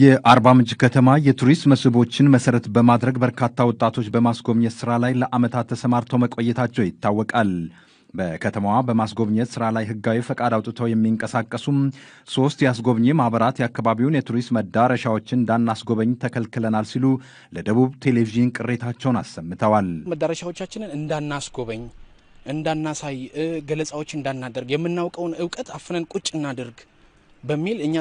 የአርባ ምንጭ ከተማ የቱሪስት መስህቦችን መሰረት በማድረግ በርካታ ወጣቶች በማስጎብኘት ስራ ላይ ለዓመታት ተሰማርተው መቆየታቸው ይታወቃል። በከተማዋ በማስጎብኘት ስራ ላይ ህጋዊ ፈቃድ አውጥተው የሚንቀሳቀሱም ሶስት የአስጎብኚ ማህበራት የአካባቢውን የቱሪስት መዳረሻዎችን እንዳናስጎበኝ ተከልክለናል ሲሉ ለደቡብ ቴሌቪዥን ቅሬታቸውን አሰምተዋል። መዳረሻዎቻችንን እንዳናስጎበኝ፣ እንዳናሳይ፣ ገለጻዎች እንዳናደርግ፣ የምናውቀውን እውቀት አፍነን ቁጭ እናደርግ በሚል እኛ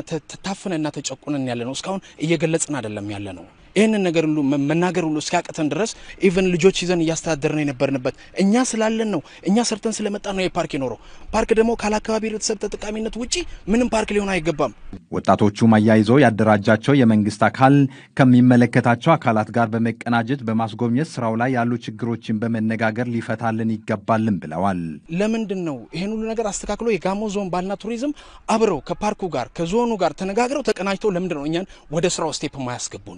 ታፍነና ተጨቁነን ያለ ነው። እስካሁን እየገለጽን አይደለም ያለ ነው። ይህንን ነገር ሁሉ መናገር ሁሉ እስካቅተን ድረስ ኢቨን ልጆች ይዘን እያስተዳደርን የነበርንበት እኛ ስላለን ነው። እኛ ሰርተን ስለመጣ ነው የፓርክ የኖረው። ፓርክ ደግሞ ካለአካባቢ ህብረተሰብ ተጠቃሚነት ውጪ ምንም ፓርክ ሊሆን አይገባም። ወጣቶቹም አያይዞ ያደራጃቸው የመንግስት አካል ከሚመለከታቸው አካላት ጋር በመቀናጀት በማስጎብኘት ስራው ላይ ያሉ ችግሮችን በመነጋገር ሊፈታልን ይገባልን ብለዋል። ለምንድን ነው ይህን ሁሉ ነገር አስተካክሎ የጋሞ ዞን ባልና ቱሪዝም አብረው ከፓርኩ ጋር ከዞኑ ጋር ተነጋግረው ተቀናጅተው ለምንድን ነው እኛን ወደ ስራው ስቴፕ ማያስገቡን?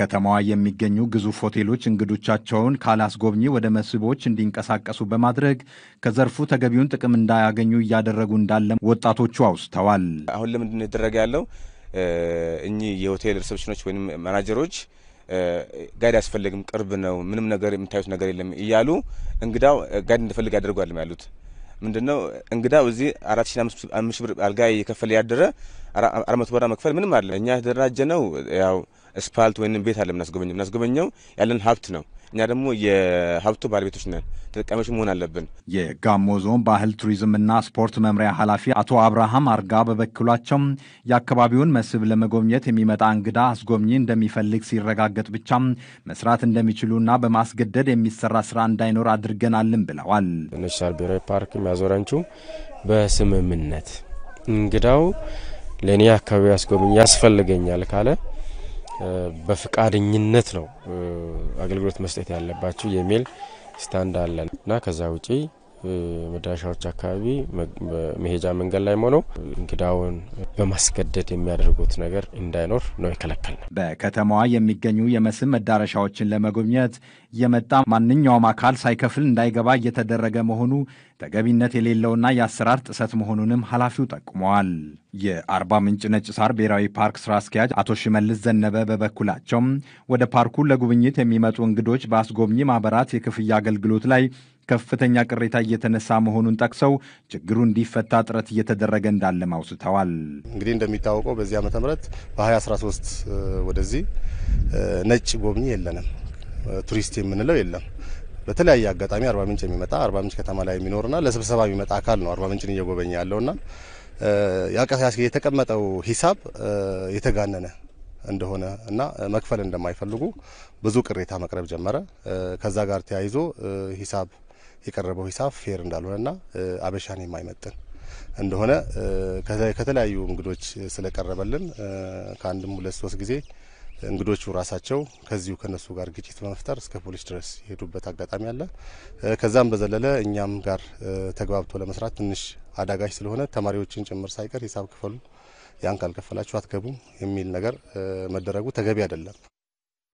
በከተማዋ የሚገኙ ግዙፍ ሆቴሎች እንግዶቻቸውን ካላስጎብኚ ወደ መስህቦች እንዲንቀሳቀሱ በማድረግ ከዘርፉ ተገቢውን ጥቅም እንዳያገኙ እያደረጉ እንዳለ ወጣቶቹ አውስተዋል። አሁን ለምንድነው የተደረገ ያለው? እኚህ የሆቴል ሪሰፕሽኖች ወይም ማናጀሮች ጋይድ አያስፈልግም፣ ቅርብ ነው፣ ምንም ነገር የምታዩት ነገር የለም እያሉ እንግዳው ጋይድ እንደፈልግ ያደርጓልም ያሉት ምንድነው እንግዳው እዚህ አራት ሺ አምስት ብር አልጋ እየከፈለ ያደረ አራት መቶ ብር መክፈል ምንም አለ። እኛ የተደራጀ ነው ያው እስፓልት ወይም ቤት አለ ምናስጎበኘው ምናስጎበኘው ያለን ሀብት ነው። እኛ ደግሞ የሀብቱ ባለቤቶች ነን፣ ተጠቃሚዎች መሆን አለብን። የጋሞ ዞን ባህል ቱሪዝምና ስፖርት መምሪያ ኃላፊ አቶ አብርሃም አርጋ በበኩላቸው የአካባቢውን መስህብ ለመጎብኘት የሚመጣ እንግዳ አስጎብኚ እንደሚፈልግ ሲረጋገጥ ብቻ መስራት እንደሚችሉና በማስገደድ የሚሰራ ስራ እንዳይኖር አድርገናልን ብለዋል። ነሻር ብሔራዊ ፓርክ የሚያዞረንችው በስምምነት እንግዳው ለእኔ አካባቢ ያስጎብኝ ያስፈልገኛል ካለ በፍቃደኝነት ነው አገልግሎት መስጠት ያለባቸው የሚል ስታንድ አለን እና ከዛ ውጪ መዳረሻዎች አካባቢ መሄጃ መንገድ ላይ ሆነው እንግዳውን በማስገደድ የሚያደርጉት ነገር እንዳይኖር ነው የከለከል ነው። በከተማዋ የሚገኙ የመስህብ መዳረሻዎችን ለመጎብኘት የመጣ ማንኛውም አካል ሳይከፍል እንዳይገባ እየተደረገ መሆኑ ተገቢነት የሌለውና የአሰራር ጥሰት መሆኑንም ኃላፊው ጠቁመዋል። የአርባ ምንጭ ነጭ ሳር ብሔራዊ ፓርክ ስራ አስኪያጅ አቶ ሽመልስ ዘነበ በበኩላቸው ወደ ፓርኩ ለጉብኝት የሚመጡ እንግዶች በአስጎብኚ ማህበራት የክፍያ አገልግሎት ላይ ከፍተኛ ቅሬታ እየተነሳ መሆኑን ጠቅሰው ችግሩ እንዲፈታ ጥረት እየተደረገ እንዳለም አውስተዋል። እንግዲህ እንደሚታወቀው በዚህ ዓመተ ምህረት በ2013 ወደዚህ ነጭ ጎብኚ የለንም፣ ቱሪስት የምንለው የለም። በተለያየ አጋጣሚ አርባ ምንጭ የሚመጣ አርባ ምንጭ ከተማ ላይ የሚኖርና ለስብሰባ የሚመጣ አካል ነው አርባ ምንጭን እየጎበኘ ያለውና የተቀመጠው ሂሳብ የተጋነነ እንደሆነ እና መክፈል እንደማይፈልጉ ብዙ ቅሬታ መቅረብ ጀመረ። ከዛ ጋር ተያይዞ ሂሳብ የቀረበው ሂሳብ ፌር እንዳልሆነና አበሻን የማይመጥን እንደሆነ ከተለያዩ እንግዶች ስለቀረበልን ከአንድም ሁለት ሶስት ጊዜ እንግዶቹ ራሳቸው ከዚሁ ከነሱ ጋር ግጭት በመፍጠር እስከ ፖሊስ ድረስ የሄዱበት አጋጣሚ አለ። ከዛም በዘለለ እኛም ጋር ተግባብቶ ለመስራት ትንሽ አዳጋች ስለሆነ ተማሪዎችን ጭምር ሳይቀር ሂሳብ ክፈሉ፣ ያን ካልከፈላችሁ አትገቡም የሚል ነገር መደረጉ ተገቢ አይደለም።